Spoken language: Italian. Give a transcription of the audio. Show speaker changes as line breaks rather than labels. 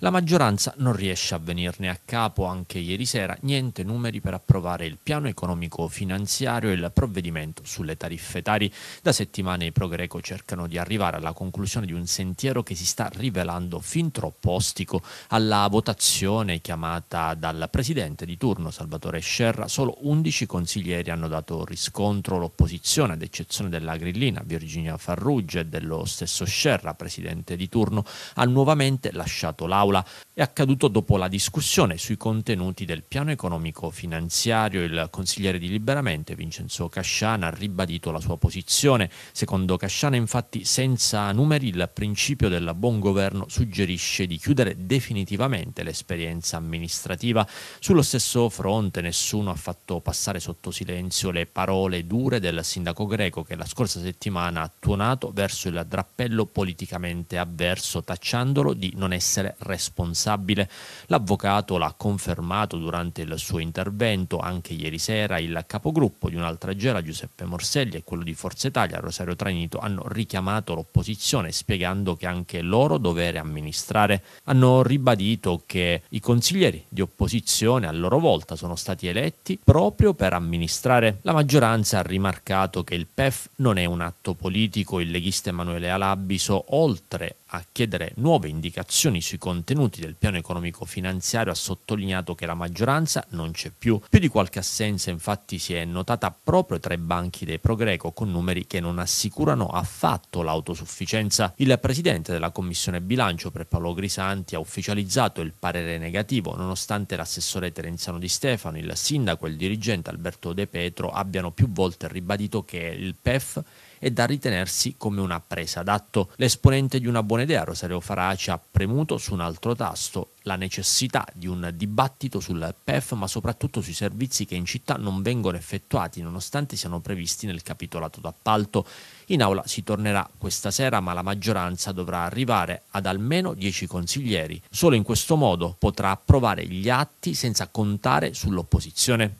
La maggioranza non riesce a venirne a capo anche ieri sera, niente numeri per approvare il piano economico finanziario e il provvedimento sulle tariffe tari. Da settimane i pro-greco cercano di arrivare alla conclusione di un sentiero che si sta rivelando fin troppo ostico. Alla votazione chiamata dal presidente di turno Salvatore Scerra, solo 11 consiglieri hanno dato riscontro l'opposizione, ad eccezione della grillina Virginia Farrugge e dello stesso Scerra, presidente di turno, ha nuovamente lasciato l'aula dell'Aula è accaduto dopo la discussione sui contenuti del piano economico finanziario. Il consigliere di Liberamente, Vincenzo Casciana, ha ribadito la sua posizione. Secondo Casciana, infatti, senza numeri il principio del buon governo suggerisce di chiudere definitivamente l'esperienza amministrativa. Sullo stesso fronte nessuno ha fatto passare sotto silenzio le parole dure del sindaco greco che la scorsa settimana ha tuonato verso il drappello politicamente avverso, tacciandolo di non essere responsabile responsabile. L'avvocato l'ha confermato durante il suo intervento anche ieri sera. Il capogruppo di un'altra gera, Giuseppe Morselli, e quello di Forza Italia, Rosario Tranito, hanno richiamato l'opposizione spiegando che anche loro dovere amministrare. Hanno ribadito che i consiglieri di opposizione a loro volta sono stati eletti proprio per amministrare. La maggioranza ha rimarcato che il PEF non è un atto politico. Il leghista Emanuele Alabiso, oltre a chiedere nuove indicazioni sui conti contenuti del piano economico finanziario ha sottolineato che la maggioranza non c'è più. Più di qualche assenza infatti si è notata proprio tra i banchi dei Progreco con numeri che non assicurano affatto l'autosufficienza. Il presidente della Commissione Bilancio Prepalo Grisanti ha ufficializzato il parere negativo nonostante l'assessore Terenziano Di Stefano, il sindaco e il dirigente Alberto De Petro abbiano più volte ribadito che il PEF è da ritenersi come una presa d'atto. L'esponente di una buona idea, Rosario Faraci, ha premuto su un altro tasto la necessità di un dibattito sul PEF, ma soprattutto sui servizi che in città non vengono effettuati, nonostante siano previsti nel capitolato d'appalto. In aula si tornerà questa sera, ma la maggioranza dovrà arrivare ad almeno 10 consiglieri. Solo in questo modo potrà approvare gli atti senza contare sull'opposizione.